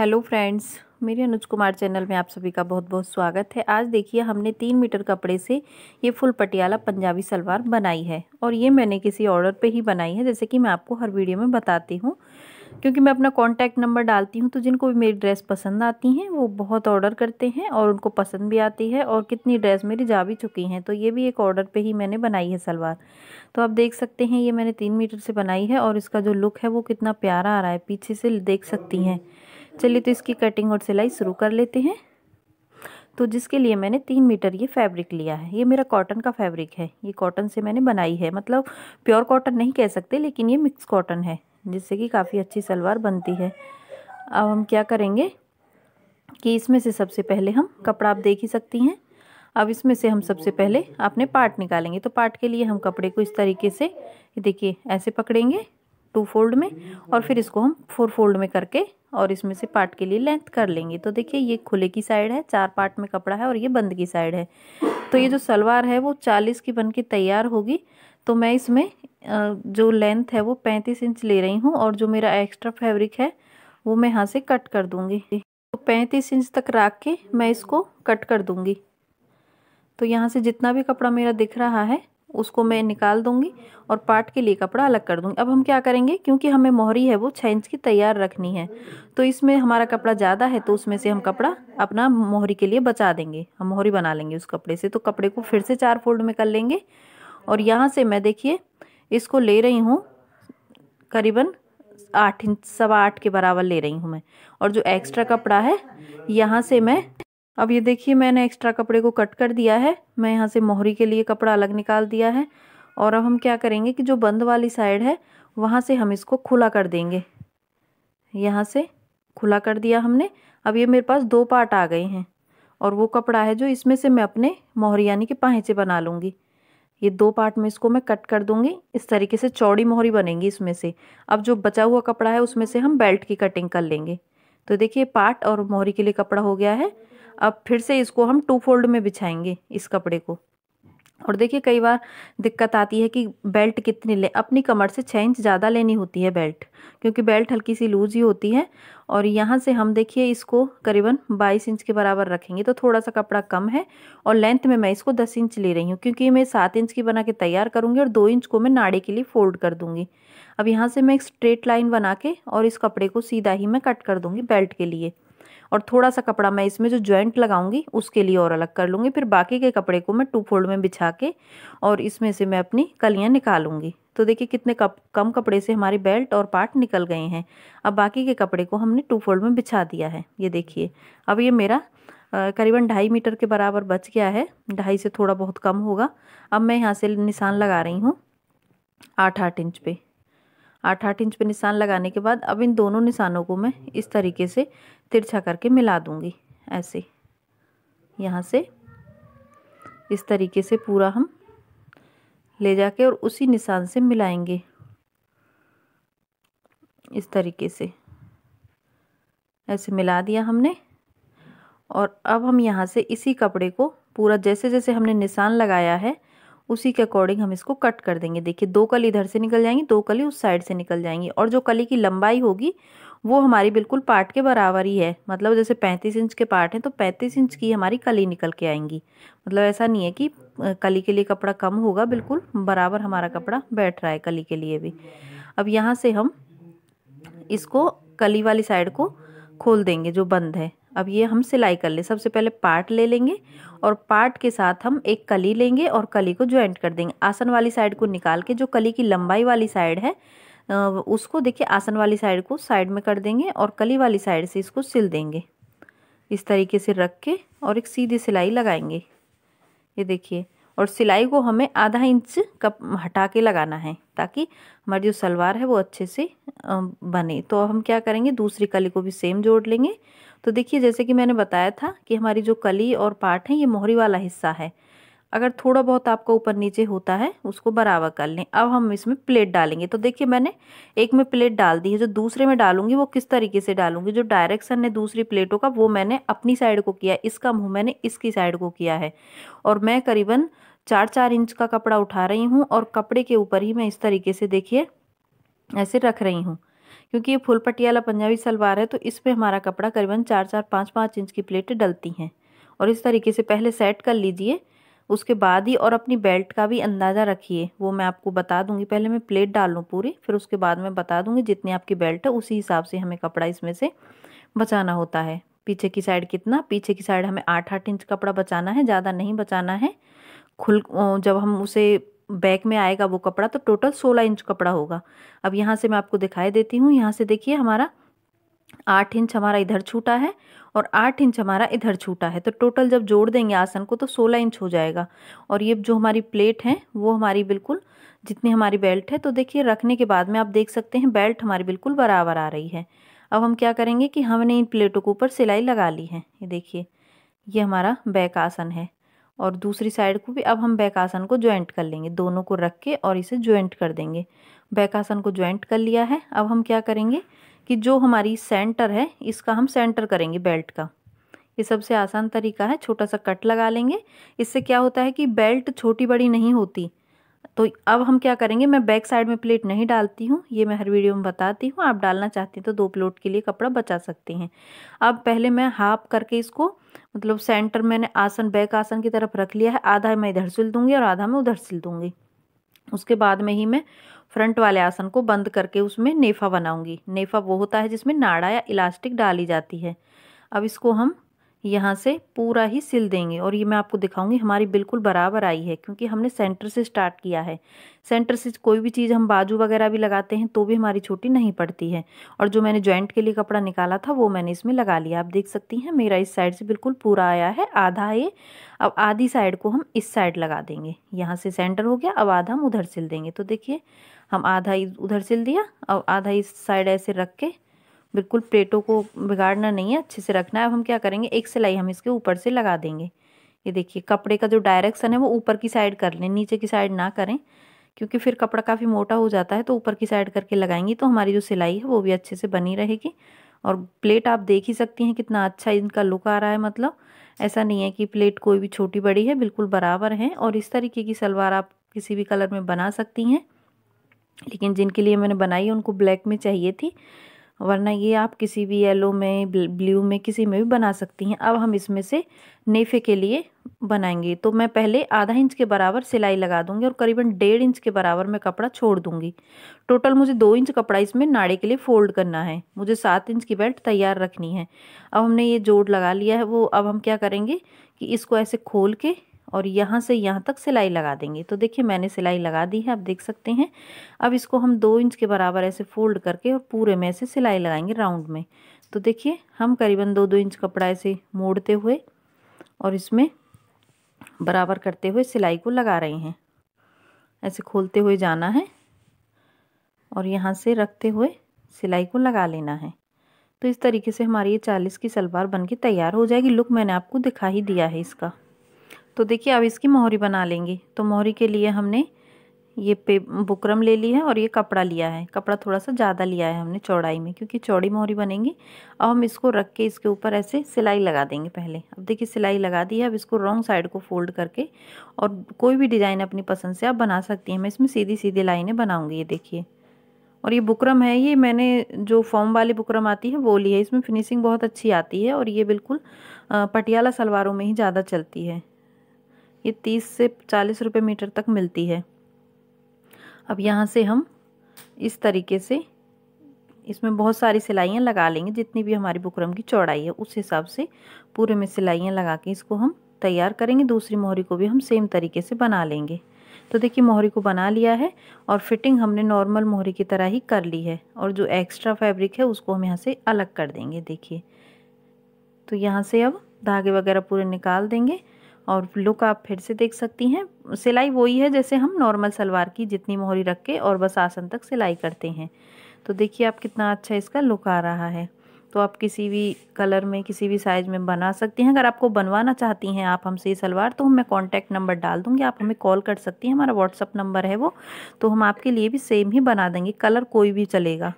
hello friends मेरे अनुज Kumar channel में आप सभी का बहुत बहुत स्वागत है आज देखिए हमने तीन मीटर कपड़े से ये फुल पटियाला पंजाबी सलवार बनाई है और ये मैंने किसी ऑर्डर पे ही बनाई है जैसे कि मैं आपको हर वीडियो में बताती हूँ क्योंकि मैं अपना कॉन्टैक्ट नंबर डालती हूँ तो जिनको भी मेरी ड्रेस पसंद आती हैं वो बहुत ऑर्डर करते हैं और उनको पसंद भी आती है और कितनी ड्रेस मेरी जा भी चुकी हैं तो ये भी एक ऑर्डर पे ही मैंने बनाई है सलवार तो आप देख सकते हैं ये मैंने तीन मीटर से बनाई है और इसका जो लुक है वो कितना प्यारा आ रहा है पीछे से देख सकती हैं चलिए तो इसकी कटिंग और सिलाई शुरू कर लेते हैं तो जिसके लिए मैंने तीन मीटर ये फैब्रिक लिया है ये मेरा कॉटन का फैब्रिक है ये कॉटन से मैंने बनाई है मतलब प्योर कॉटन नहीं कह सकते लेकिन ये मिक्स कॉटन है जिससे कि काफ़ी अच्छी सलवार बनती है अब हम क्या करेंगे कि इसमें से सबसे पहले हम कपड़ा आप देख ही सकती हैं अब इसमें से हम सबसे पहले अपने पार्ट निकालेंगे तो पार्ट के लिए हम कपड़े को इस तरीके से देखिए ऐसे पकड़ेंगे टू फोल्ड में और फिर इसको हम फोर फोल्ड में करके और इसमें से पार्ट के लिए लेंथ कर लेंगे तो देखिए ये खुले की साइड है चार पार्ट में कपड़ा है और ये बंद की साइड है तो ये जो सलवार है वो चालीस की बन के तैयार होगी तो मैं इसमें जो लेंथ है वो पैंतीस इंच ले रही हूँ और जो मेरा एक्स्ट्रा फैब्रिक है वो मैं यहाँ से कट कर दूँगी तो पैंतीस इंच तक रख के मैं इसको कट कर दूँगी तो यहाँ से जितना भी कपड़ा मेरा दिख रहा है उसको मैं निकाल दूंगी और पार्ट के लिए कपड़ा अलग कर दूंगी अब हम क्या करेंगे क्योंकि हमें मोहरी है वो छः इंच की तैयार रखनी है तो इसमें हमारा कपड़ा ज़्यादा है तो उसमें से हम कपड़ा अपना मोहरी के लिए बचा देंगे हम मोहरी बना लेंगे उस कपड़े से तो कपड़े को फिर से चार फोल्ड में कर लेंगे और यहाँ से मैं देखिए इसको ले रही हूँ करीबन आठ इंच सवा आठ के बराबर ले रही हूँ मैं और जो एक्स्ट्रा कपड़ा है यहाँ से मैं अब ये देखिए मैंने एक्स्ट्रा कपड़े को कट कर दिया है मैं यहाँ से मोहरी के लिए कपड़ा अलग निकाल दिया है और अब हम क्या करेंगे कि जो बंद वाली साइड है वहाँ से हम इसको खुला कर देंगे यहाँ से खुला कर दिया हमने अब ये मेरे पास दो पार्ट आ गए हैं और वो कपड़ा है जो इसमें से मैं अपने मोहरी यानी कि पाहेचे बना लूँगी ये दो पार्ट में इसको मैं कट कर दूँगी इस तरीके से चौड़ी मोहरी बनेंगी इसमें से अब जो बचा हुआ कपड़ा है उसमें से हम बेल्ट की कटिंग कर लेंगे तो देखिए पार्ट और मोहरी के लिए कपड़ा हो गया है अब फिर से इसको हम टू फोल्ड में बिछाएंगे इस कपड़े को और देखिए कई बार दिक्कत आती है कि बेल्ट कितनी ले अपनी कमर से छः इंच ज़्यादा लेनी होती है बेल्ट क्योंकि बेल्ट हल्की सी लूज ही होती है और यहाँ से हम देखिए इसको करीबन 22 इंच के बराबर रखेंगे तो थोड़ा सा कपड़ा कम है और लेंथ में मैं इसको 10 इंच ले रही हूँ क्योंकि मैं सात इंच की बना के तैयार करूँगी और दो इंच को मैं नाड़े के लिए फोल्ड कर दूँगी अब यहाँ से मैं एक स्ट्रेट लाइन बना के और इस कपड़े को सीधा ही मैं कट कर दूँगी बेल्ट के लिए और थोड़ा सा कपड़ा मैं इसमें जो ज्वाइंट लगाऊंगी उसके लिए और अलग कर लूँगी फिर बाकी के कपड़े को मैं टू फोल्ड में बिछा के और इसमें से मैं अपनी कलियाँ निकालूंगी तो देखिए कितने कप कम कपड़े से हमारी बेल्ट और पार्ट निकल गए हैं अब बाकी के कपड़े को हमने टू फोल्ड में बिछा दिया है ये देखिए अब ये मेरा करीबन ढाई मीटर के बराबर बच गया है ढाई से थोड़ा बहुत कम होगा अब मैं यहाँ से निशान लगा रही हूँ आठ आठ इंच पे आठ आठ इंच पे निशान लगाने के बाद अब इन दोनों निशानों को मैं इस तरीके से तिरछा करके मिला दूंगी ऐसे यहाँ से इस तरीके से पूरा हम ले जाके और उसी निशान से मिलाएंगे इस तरीके से ऐसे मिला दिया हमने और अब हम यहाँ से इसी कपड़े को पूरा जैसे जैसे हमने निशान लगाया है उसी के अकॉर्डिंग हम इसको कट कर देंगे देखिए दो कली इधर से निकल जाएंगी दो कली उस साइड से निकल जाएंगी और जो कली की लंबाई होगी वो हमारी बिल्कुल पार्ट के बराबर ही है मतलब जैसे पैंतीस इंच के पार्ट हैं तो पैंतीस इंच की हमारी कली निकल के आएंगी मतलब ऐसा नहीं है कि कली के लिए कपड़ा कम होगा बिल्कुल बराबर हमारा कपड़ा बैठ रहा है कली के लिए भी अब यहाँ से हम इसको कली वाली साइड को खोल देंगे जो बंद है अब ये हम सिलाई कर ले सबसे पहले पार्ट ले लेंगे और पार्ट के साथ हम एक कली लेंगे और कली को ज्वाइंट कर देंगे आसन वाली साइड को निकाल के जो कली की लंबाई वाली साइड है उसको देखिए आसन वाली साइड को साइड में कर देंगे और कली वाली साइड से इसको सिल देंगे इस तरीके से रख के और एक सीधी सिलाई लगाएंगे ये देखिए और सिलाई को हमें आधा इंच कप हटा के लगाना है ताकि हमारी जो सलवार है वो अच्छे से बने तो हम क्या करेंगे दूसरी कली को भी सेम जोड़ लेंगे तो देखिए जैसे कि मैंने बताया था कि हमारी जो कली और पार्ट है ये मोहरी वाला हिस्सा है अगर थोड़ा बहुत आपका ऊपर नीचे होता है उसको बराबर कर लें अब हम इसमें प्लेट डालेंगे तो देखिए मैंने एक में प्लेट डाल दी है जो दूसरे में डालूंगी वो किस तरीके से डालूंगी जो डायरेक्शन है दूसरी प्लेटों का वो मैंने अपनी साइड को किया इसका मुँह मैंने इसकी साइड को किया है और मैं करीबन चार चार इंच का कपड़ा उठा रही हूँ और कपड़े के ऊपर ही मैं इस तरीके से देखिए ऐसे रख रही हूँ क्योंकि ये फुल पटियाला पंजाबी सलवार है तो इसमें हमारा कपड़ा करीबन चार चार पाँच पाँच इंच की प्लेटें डलती हैं और इस तरीके से पहले सेट कर लीजिए उसके बाद ही और अपनी बेल्ट का भी अंदाज़ा रखिए वो मैं आपको बता दूंगी पहले मैं प्लेट डाल लूँ पूरी फिर उसके बाद मैं बता दूंगी जितनी आपकी बेल्ट है उसी हिसाब से हमें कपड़ा इसमें से बचाना होता है पीछे की साइड कितना पीछे की साइड हमें आठ आठ इंच कपड़ा बचाना है ज़्यादा नहीं बचाना है खुल जब हम उसे बैक में आएगा वो कपड़ा तो टोटल सोलह इंच कपड़ा होगा अब यहाँ से मैं आपको दिखाई देती हूँ यहाँ से देखिए हमारा आठ इंच हमारा इधर छूटा है और आठ इंच हमारा इधर छूटा है तो टोटल जब जोड़ देंगे आसन को तो सोलह इंच हो जाएगा और ये जो हमारी प्लेट है वो हमारी बिल्कुल जितनी हमारी बेल्ट है तो देखिए रखने के बाद में आप देख सकते हैं बेल्ट हमारी बिल्कुल बराबर आ रही है अब हम क्या करेंगे कि हमने इन प्लेटों के ऊपर सिलाई लगा ली है ये देखिए ये हमारा बैक आसन है और दूसरी साइड को भी अब हम बैक आसन को ज्वाइंट कर लेंगे दोनों को रख के और इसे ज्वाइंट कर देंगे बैक आसन को ज्वाइंट कर लिया है अब हम क्या करेंगे कि जो हमारी सेंटर है इसका हम सेंटर करेंगे बेल्ट का ये सबसे आसान तरीका है छोटा सा कट लगा लेंगे इससे क्या होता है कि बेल्ट छोटी बड़ी नहीं होती तो अब हम क्या करेंगे मैं बैक साइड में प्लेट नहीं डालती हूँ ये मैं हर वीडियो में बताती हूँ आप डालना चाहती हैं तो दो प्लेट के लिए कपड़ा बचा सकते हैं अब पहले मैं हाफ करके इसको मतलब सेंटर मैंने आसन बैक आसन की तरफ रख लिया है आधा मैं इधर सिल दूंगी और आधा मैं उधर सिल दूँगी उसके बाद में ही मैं फ्रंट वाले आसन को बंद करके उसमें नेफा बनाऊंगी नेफा वो होता है जिसमें नाड़ा या इलास्टिक डाली जाती है अब इसको हम यहाँ से पूरा ही सिल देंगे और ये मैं आपको दिखाऊंगी हमारी बिल्कुल बराबर आई है क्योंकि हमने सेंटर से स्टार्ट किया है सेंटर से कोई भी चीज़ हम बाजू वगैरह भी लगाते हैं तो भी हमारी छोटी नहीं पड़ती है और जो मैंने जॉइंट के लिए कपड़ा निकाला था वो मैंने इसमें लगा लिया आप देख सकती हैं मेरा इस साइड से बिल्कुल पूरा आया है आधा ये अब आधी साइड को हम इस साइड लगा देंगे यहाँ से सेंटर हो गया अब आधा हम उधर सिल देंगे तो देखिए हम आधा उधर सिल दिया अब आधा इस साइड ऐसे रख के बिल्कुल प्लेटों को बिगाड़ना नहीं है अच्छे से रखना है अब हम क्या करेंगे एक सिलाई हम इसके ऊपर से लगा देंगे ये देखिए कपड़े का जो डायरेक्शन है वो ऊपर की साइड कर लें नीचे की साइड ना करें क्योंकि फिर कपड़ा काफ़ी मोटा हो जाता है तो ऊपर की साइड करके लगाएंगी तो हमारी जो सिलाई है वो भी अच्छे से बनी रहेगी और प्लेट आप देख ही सकती हैं कितना अच्छा इनका लुक आ रहा है मतलब ऐसा नहीं है कि प्लेट कोई भी छोटी बड़ी है बिल्कुल बराबर है और इस तरीके की सलवार आप किसी भी कलर में बना सकती हैं लेकिन जिनके लिए मैंने बनाई उनको ब्लैक में चाहिए थी वरना ये आप किसी भी येलो में ब्लू में किसी में भी बना सकती हैं अब हम इसमें से नेफे के लिए बनाएंगे तो मैं पहले आधा इंच के बराबर सिलाई लगा दूंगी और करीबन डेढ़ इंच के बराबर मैं कपड़ा छोड़ दूंगी टोटल मुझे दो इंच कपड़ा इसमें नाड़े के लिए फोल्ड करना है मुझे सात इंच की बेल्ट तैयार रखनी है अब हमने ये जोड़ लगा लिया है वो अब हम क्या करेंगे कि इसको ऐसे खोल के और यहाँ से यहाँ तक सिलाई लगा देंगे तो देखिए मैंने सिलाई लगा दी है आप देख सकते हैं अब इसको हम दो इंच के बराबर ऐसे फोल्ड करके और पूरे में ऐसे सिलाई लगाएंगे राउंड में तो देखिए हम करीबन दो दो इंच कपड़ा ऐसे मोड़ते हुए और इसमें बराबर करते हुए सिलाई को लगा रहे हैं ऐसे खोलते हुए जाना है और यहाँ से रखते हुए सिलाई को लगा लेना है तो इस तरीके से हमारी ये चालीस की सलवार बनके तैयार हो जाएगी लुक मैंने आपको दिखा ही दिया है इसका तो देखिए अब इसकी मोहरी बना लेंगे तो मोहरी के लिए हमने ये पे बुकरम ले ली है और ये कपड़ा लिया है कपड़ा थोड़ा सा ज़्यादा लिया है हमने चौड़ाई में क्योंकि चौड़ी मोहरी बनेंगी अब हम इसको रख के इसके ऊपर ऐसे सिलाई लगा देंगे पहले अब देखिए सिलाई लगा दी है अब इसको रॉन्ग साइड को फोल्ड करके और कोई भी डिज़ाइन अपनी पसंद से आप बना सकती हैं मैं इसमें सीधी सीधी लाइने बनाऊँगी ये देखिए और ये बुकरम है ये मैंने जो फॉर्म वाली बुकरम आती है वो ली है इसमें फिनिशिंग बहुत अच्छी आती है और ये बिल्कुल पटियाला सलवारों में ही ज़्यादा चलती है ये तीस से चालीस रुपये मीटर तक मिलती है अब यहाँ से हम इस तरीके से इसमें बहुत सारी सिलाइयाँ लगा लेंगे जितनी भी हमारी बुकरम की चौड़ाई है उस हिसाब से पूरे में सिलाइयाँ लगा के इसको हम तैयार करेंगे दूसरी मोहरी को भी हम सेम तरीके से बना लेंगे तो देखिए मोहरी को बना लिया है और फिटिंग हमने नॉर्मल मोहरी की तरह ही कर ली है और जो एक्स्ट्रा फैब्रिक है उसको हम यहाँ से अलग कर देंगे देखिए तो यहाँ से अब धागे वगैरह पूरे निकाल देंगे और लुक आप फिर से देख सकती हैं सिलाई वही है जैसे हम नॉर्मल सलवार की जितनी मोहरी रख के और बस आसन तक सिलाई करते हैं तो देखिए आप कितना अच्छा इसका लुक आ रहा है तो आप किसी भी कलर में किसी भी साइज़ में बना सकती हैं अगर आपको बनवाना चाहती हैं आप हमसे ये सलवार तो मैं कॉन्टैक्ट नंबर डाल दूँगी आप हमें कॉल कर सकती हैं हमारा व्हाट्सअप नंबर है वो तो हम आपके लिए भी सेम ही बना देंगे कलर कोई भी चलेगा